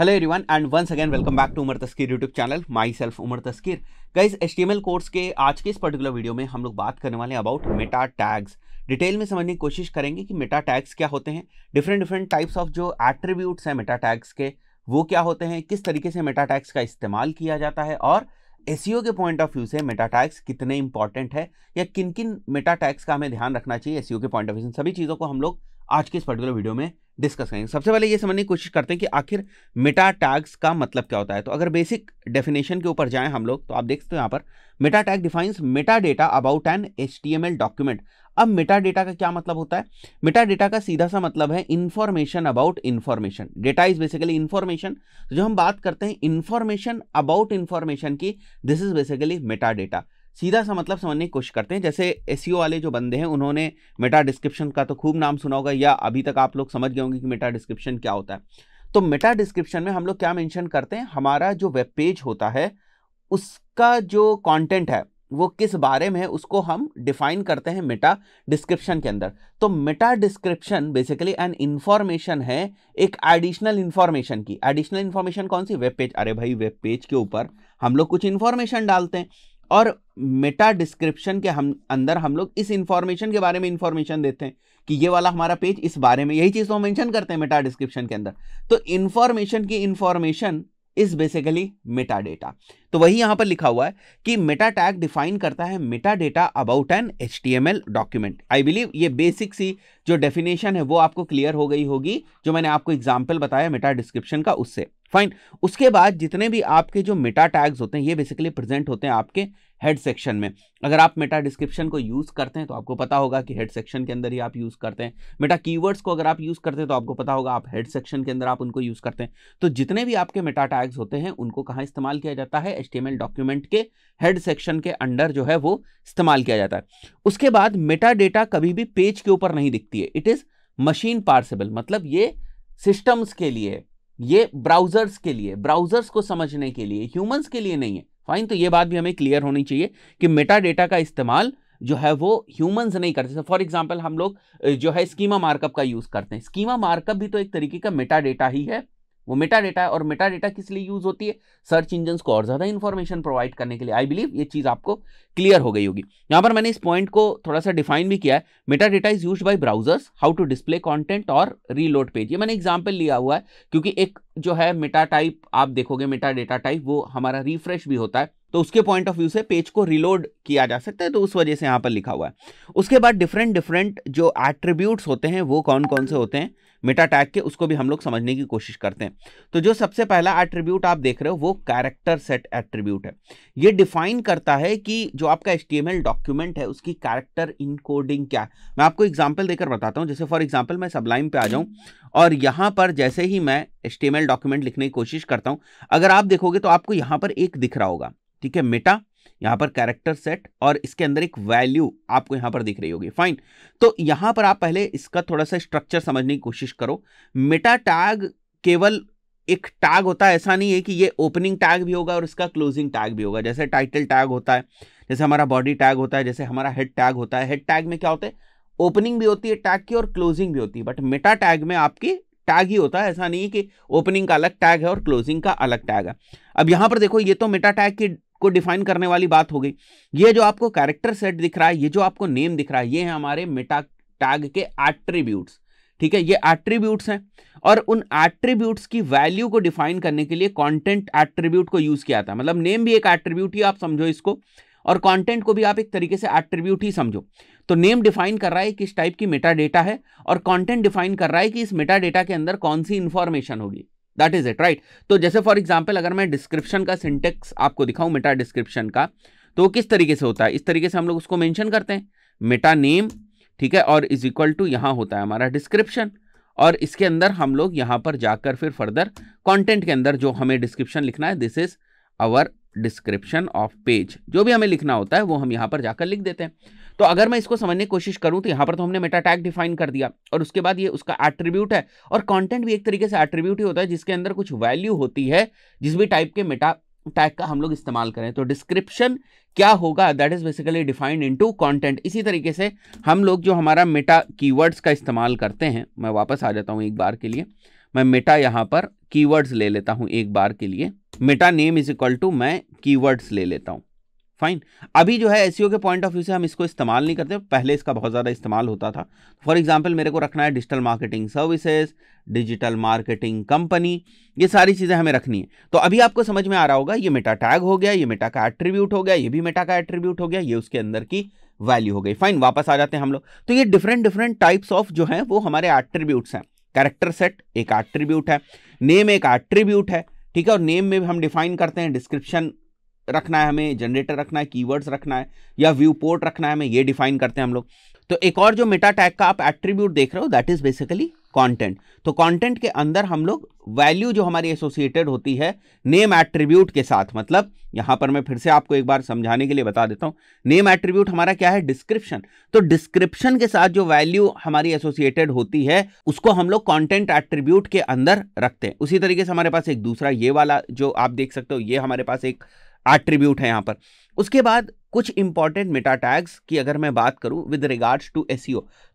hello everyone and once again welcome back to Umar Taskar YouTube channel myself Umar Taskar guys H course के आज के इस particular video में हम लोग बात करने वाले हैं अबाउट मेटा टैग्स डिटेल में समझने की कोशिश करेंगे कि मेटा टैग्स क्या होते हैं डिफरेंट डिफरेंट टाइप्स ऑफ जो एट्रीब्यूट्स हैं मेटा टैग्स के वो क्या होते हैं किस तरीके से मेटा टैग्स का इस्तेमाल किया जाता है और एस e के पॉइंट ऑफ व्यू से मेटा टैग्स कितने इंपॉर्टेंट है या किन किन मेटा टैग्स का हमें ध्यान रखना चाहिए एस e के पॉइंट ऑफ व्यू से सभी चीज़ों को हम लोग आज के इस पर्टिकुलर वीडियो में डिस्कस करेंगे सबसे पहले ये समझने की कोशिश करते हैं कि आखिर मेटा टैग्स का मतलब क्या होता है तो अगर बेसिक डेफिनेशन के ऊपर जाएं हम लोग तो आप देख सकते हो यहाँ पर meta tag defines metadata about an H document अब मेटा डेटा का क्या मतलब होता है मेटा डेटा का सीधा सा मतलब है information about information data is basically information जो हम बात करते हैं इन्फॉर्मेशन अबाउट इन्फॉर्मेशन की this is basically metadata सीधा सा मतलब समझने की कोशिश करते हैं जैसे एस e वाले जो बंदे हैं उन्होंने मेटा डिस्क्रिप्शन का तो खूब नाम सुना होगा या अभी तक आप लोग समझ गए होंगे कि मेटा डिस्क्रिप्शन क्या होता है तो मेटा डिस्क्रिप्शन में हम लोग क्या मेंशन करते हैं हमारा जो वेब पेज होता है उसका जो कंटेंट है वो किस बारे में है उसको हम डिफाइन करते हैं मेटा डिस्क्रिप्शन के अंदर तो meta description basically an information है एक एडिशनल इन्फॉर्मेशन की एडिशनल इन्फॉर्मेशन कौन सी वेब पेज अरे भाई वेब पेज के ऊपर हम लोग कुछ इन्फॉर्मेशन डालते हैं और मेटा डिस्क्रिप्शन के हम अंदर हम लोग इस इंफॉर्मेशन के बारे में इंफॉर्मेशन देते हैं कि ये वाला हमारा पेज इस बारे में यही चीज़ तो हम मेंशन करते हैं मेटा डिस्क्रिप्शन के अंदर तो इन्फॉर्मेशन की information is basically metadata तो वही यहां पर लिखा हुआ है कि मेटा टैग डिफाइन करता है Meta metadata about an H document I believe ये बेसिक सी जो डेफिनेशन है वो आपको क्लियर हो गई होगी जो मैंने आपको एग्जाम्पल बताया मेटा डिस्क्रिप्शन का उससे फाइन उसके बाद जितने भी आपके जो मेटा टैग्स होते हैं ये बेसिकली प्रेजेंट होते हैं आपके हेड सेक्शन में अगर आप मेटा डिस्क्रिप्शन को यूज़ करते हैं तो आपको पता होगा कि हेड सेक्शन के अंदर ही आप यूज़ करते हैं मेटा कीवर्ड्स को अगर आप यूज़ करते हैं तो आपको पता होगा आप हेड सेक्शन के अंदर आप उनको यूज़ करते हैं तो जितने भी आपके मेटा टैग्स होते हैं उनको कहाँ इस्तेमाल किया जाता है एच डॉक्यूमेंट के हेड सेक्शन के अंडर जो है वो इस्तेमाल किया जाता है उसके बाद मेटा डेटा कभी भी पेज के ऊपर नहीं दिखती है इट इज़ मशीन पार्सेबल मतलब ये सिस्टम्स के लिए ये ब्राउजर्स के लिए ब्राउजर्स को समझने के लिए ह्यूमंस के लिए नहीं है फाइन तो ये बात भी हमें क्लियर होनी चाहिए कि मेटा डेटा का इस्तेमाल जो है वो ह्यूमंस नहीं करते फॉर एग्जाम्पल हम लोग जो है स्कीमा मार्कअप का यूज करते हैं स्कीमा मार्कअप भी तो एक तरीके का मेटा डेटा ही है वो मेटा डेटा है और मेटा डेटा किस लिए यूज होती है सर्च इंजन को और ज़्यादा इन्फॉर्मेशन प्रोवाइड करने के लिए आई बिलीव ये चीज़ आपको क्लियर हो गई होगी यहां पर मैंने इस पॉइंट को थोड़ा सा डिफाइन भी किया है Meta data is use by browsers how to display content और रीलोड पेज ये मैंने एग्जाम्पल लिया हुआ है क्योंकि एक जो है मेटा टाइप आप देखोगे मेटा डेटा टाइप वो हमारा रिफ्रेश भी होता है तो उसके पॉइंट ऑफ व्यू से पेज को रिलोड किया जा सकता है तो उस वजह से यहाँ पर लिखा हुआ है उसके बाद डिफरेंट डिफरेंट जो एट्रीब्यूट्स होते हैं वो कौन कौन से होते हैं मेटा टैग के उसको भी हम लोग समझने की कोशिश करते हैं तो जो सबसे पहला एट्रीब्यूट आप देख रहे हो वो कैरेक्टर सेट एट्रीब्यूट है ये डिफाइन करता है कि जो आपका एच डॉक्यूमेंट है उसकी कैरेक्टर इनकोडिंग क्या है मैं आपको एग्जाम्पल देकर बताता हूँ जैसे फॉर एग्जाम्पल मैं सबलाइन पर आ जाऊँ और यहाँ पर जैसे ही मैं एच डॉक्यूमेंट लिखने की कोशिश करता हूँ अगर आप देखोगे तो आपको यहाँ पर एक दिख रहा होगा ठीक है मेटा यहाँ पर कैरेक्टर सेट और इसके अंदर एक वैल्यू आपको यहाँ पर दिख रही होगी फाइन तो यहाँ पर आप पहले इसका थोड़ा सा स्ट्रक्चर समझने की कोशिश करो मेटा टैग केवल एक टैग होता है ऐसा नहीं है कि ये ओपनिंग टैग भी होगा और इसका क्लोजिंग टैग भी होगा जैसे टाइटल टैग होता है जैसे हमारा बॉडी टैग होता है जैसे हमारा हेड टैग होता है हेड टैग में क्या होता है ओपनिंग भी होती है टैग की और क्लोजिंग भी होती है बट मेटा टैग में आपकी टैग ही होता है ऐसा नहीं है कि ओपनिंग का अलग टैग है और क्लोजिंग का अलग टैग है अब यहाँ पर देखो ये तो मेटा टैग की को डिफाइन करने वाली बात हो गई ये जो आपको कैरेक्टर सेट दिख रहा है ये जो आपको नेम दिख रहा है ये है हमारे मेटा टैग के एट्रीब्यूट्स ठीक है ये एट्रीब्यूट्स हैं और उन एट्रीब्यूट्स की वैल्यू को डिफाइन करने के लिए कंटेंट एट्रीब्यूट को यूज़ किया था मतलब नेम भी एक एट्रीब्यूट ही आप समझो इसको और कंटेंट को भी आप एक तरीके से एट्रीब्यूट ही समझो तो नेम डिफाइन कर रहा है किस टाइप की मेटा डेटा है और कंटेंट डिफाइन कर रहा है कि इस मेटा डेटा के अंदर कौन सी इंफॉर्मेशन होगी दैट इज इट राइट तो जैसे फॉर एग्जाम्पल अगर मैं डिस्क्रिप्शन का सिंटेक्स आपको दिखाऊं मेटा डिस्क्रिप्शन का तो किस तरीके से होता है इस तरीके से हम लोग उसको मेंशन करते हैं मेटा नेम ठीक है और इज इक्वल टू यहाँ होता है हमारा डिस्क्रिप्शन और इसके अंदर हम लोग यहाँ पर जाकर फिर फर्दर कॉन्टेंट के अंदर जो हमें डिस्क्रिप्शन लिखना है this is our description of page जो भी हमें लिखना होता है वो हम यहाँ पर जाकर लिख देते हैं तो अगर मैं इसको समझने की कोशिश करूँ तो यहाँ पर तो हमने मेटा टैग डिफाइन कर दिया और उसके बाद ये उसका एट्रीब्यूट है और कॉन्टेंट भी एक तरीके से एट्रीब्यूट ही होता है जिसके अंदर कुछ वैल्यू होती है जिस भी टाइप के मेटा टैग का हम लोग इस्तेमाल करें तो डिस्क्रिप्शन क्या होगा that is basically defined into इसी तरीके से हम लोग जो हमारा मेटा की का इस्तेमाल करते हैं मैं वापस आ जाता हूँ एक बार के लिए मैं मेटा यहाँ पर कीवर्ड्स ले लेता हूँ एक बार के लिए meta name is equal to मैं कीवर्ड्स ले लेता हूँ फाइन अभी जो है एस e के पॉइंट ऑफ व्यू से हम इसको इस्तेमाल नहीं करते पहले इसका बहुत ज़्यादा इस्तेमाल होता था फॉर एग्जाम्पल मेरे को रखना है digital marketing services digital marketing company ये सारी चीज़ें हमें रखनी है तो अभी आपको समझ में आ रहा होगा ये मेटा टैग हो गया ये मेटा का एट्रीब्यूट हो गया ये भी मेटा का एट्रीब्यूट हो गया ये उसके अंदर की वैल्यू हो गई फाइन वापस आ जाते हैं हम लोग तो ये डिफरेंट डिफरेंट टाइप्स ऑफ जो है वो हमारे एट्रीब्यूट्स हैं कैरेक्टर सेट एक एट्रीब्यूट है नेम एक एट्रीब्यूट है ठीक है और नेम में भी हम डिफाइन करते हैं डिस्क्रिप्शन रखना है हमें जनरेटर रखना है कीवर्ड्स रखना है या व्यू पोर्ट रखना है हमें ये डिफाइन करते हैं हम लोग तो एक और जो मेटा टैग का आप एट्रीब्यूट देख रहे हो दैट इज़ बेसिकली कंटेंट तो कंटेंट के अंदर हम लोग वैल्यू जो हमारी एसोसिएटेड होती है नेम एट्रीब्यूट के साथ मतलब यहाँ पर मैं फिर से आपको एक बार समझाने के लिए बता देता हूँ नेम एट्रीब्यूट हमारा क्या है डिस्क्रिप्शन तो डिस्क्रिप्शन के साथ जो वैल्यू हमारी एसोसिएटेड होती है उसको हम लोग कॉन्टेंट एट्रीब्यूट के अंदर रखते हैं उसी तरीके से हमारे पास एक दूसरा ये वाला जो आप देख सकते हो ये हमारे पास एक एट्रीब्यूट है यहाँ पर उसके बाद कुछ इंपॉर्टेंट मेटा टैग्स की अगर मैं बात करूं विद रिगार्ड्स टू एस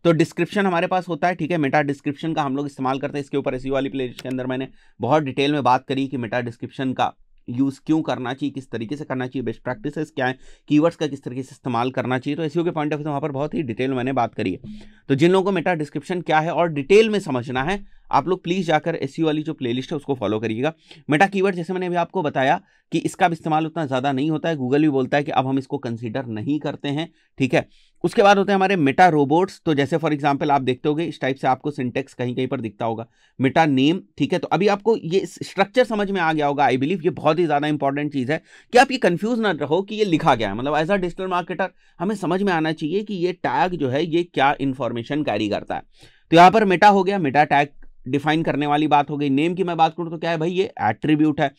तो डिस्क्रिप्शन हमारे पास होता है ठीक है मेटा डिस्क्रिप्शन का हम लोग इस्तेमाल करते हैं इसके ऊपर एस e वाली प्लेलिस्ट के अंदर मैंने बहुत डिटेल में बात करी कि मेटा डिस्क्रिप्शन का यूज़ क्यों करना चाहिए किस तरीके से करना चाहिए बेस्ट प्रैक्टिसेस क्या है कीवर्ड्स का किस तरीके से इस्तेमाल करना चाहिए तो एसईओ के पॉइंट ऑफ व्यू वहाँ पर बहुत ही डिटेल मैंने बात करी है तो जिन लोगों को मेटा डिस्क्रिप्शन क्या है और डिटेल में समझना है आप लोग प्लीज़ जाकर एस e वाली जो प्लेलिस्ट है उसको फॉलो करिएगा मेटा कीवर्ड जैसे मैंने अभी आपको बताया कि इसका भी इस्तेमाल उतना ज़्यादा नहीं होता है गूगल भी बोलता है कि अब हम इसको कंसिडर नहीं करते हैं ठीक है उसके बाद होते हैं हमारे मेटा रोबोट्स तो जैसे फॉर एग्जांपल आप देखते होगे इस टाइप से आपको सिंटेक्स कहीं कहीं पर दिखता होगा मेटा नेम ठीक है तो अभी आपको ये स्ट्रक्चर समझ में आ गया होगा आई बिलीव ये बहुत ही ज़्यादा इंपॉर्टेंट चीज़ है कि आप ये कन्फ्यूज ना रहो कि ये लिखा गया है मतलब एज अ डिजिटल मार्केटर हमें समझ में आना चाहिए कि ये टैग जो है ये क्या इन्फॉर्मेशन कैरी करता है तो यहाँ पर मेटा हो गया मेटा टैग डिफाइन करने वाली बात हो गई नेम की मैं बात करूँ तो क्या है भाई ये एट्रीब्यूट है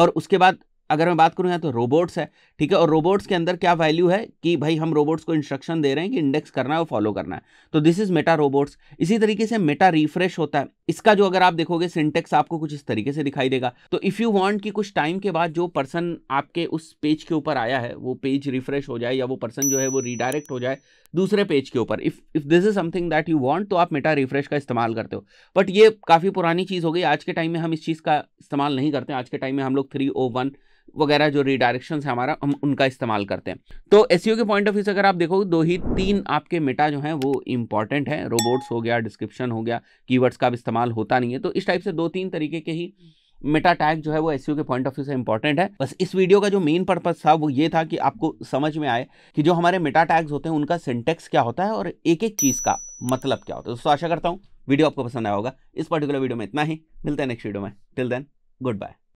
और उसके बाद अगर मैं बात करूँ यहाँ तो रोबोट्स है ठीक है और रोबोट्स के अंदर क्या वैल्यू है कि भाई हम रोबोट्स को इंस्ट्रक्शन दे रहे हैं कि इंडेक्स करना है और फॉलो करना है तो दिस इज़ मेटा रोबोट्स इसी तरीके से मेटा रिफ्रेश होता है इसका जो अगर आप देखोगे सिंटेक्स आपको कुछ इस तरीके से दिखाई देगा तो इफ़ यू वॉन्ट कि कुछ टाइम के बाद जो पर्सन आपके उस पेज के ऊपर आया है वो पेज रिफ्रेश हो जाए या वो पर्सन जो है वो रिडायरेक्ट हो जाए दूसरे पेज के ऊपर if if this is something that you want तो आप मेटा रिफ्रेश का इस्तेमाल करते हो बट ये काफ़ी पुरानी चीज़ हो गई आज के टाइम में हम इस चीज़ का इस्तेमाल नहीं करते आज के टाइम में हम लोग थ्री ओ वन वगैरह जो रिडायरेक्शन है हमारा हम उनका इस्तेमाल करते हैं तो एस e के पॉइंट ऑफ व्यू से अगर आप देखो दो ही तीन आपके मेटा जो है वो इंपॉर्टेंट है रोबोट्स हो गया डिस्क्रिप्शन हो गया कीवर्ड्स का इस्तेमाल होता नहीं है तो इस टाइप से दो तीन तरीके के ही मेटा टैग जो है वो एस e के पॉइंट ऑफ व्यू से इंपॉर्टेंट है बस इस वीडियो का जो मेन पर्पज था वो ये था कि आपको समझ में आए कि जो हमारे मेटा टैग्स होते हैं उनका सिंटेक्स क्या होता है और एक एक चीज़ का मतलब क्या होता है दोस्तों आशा करता हूँ वीडियो आपको पसंद आया होगा इस पर्टिकुलर वीडियो में इतना ही मिलते हैं नेक्स्ट वीडियो में टिल देन गुड बाय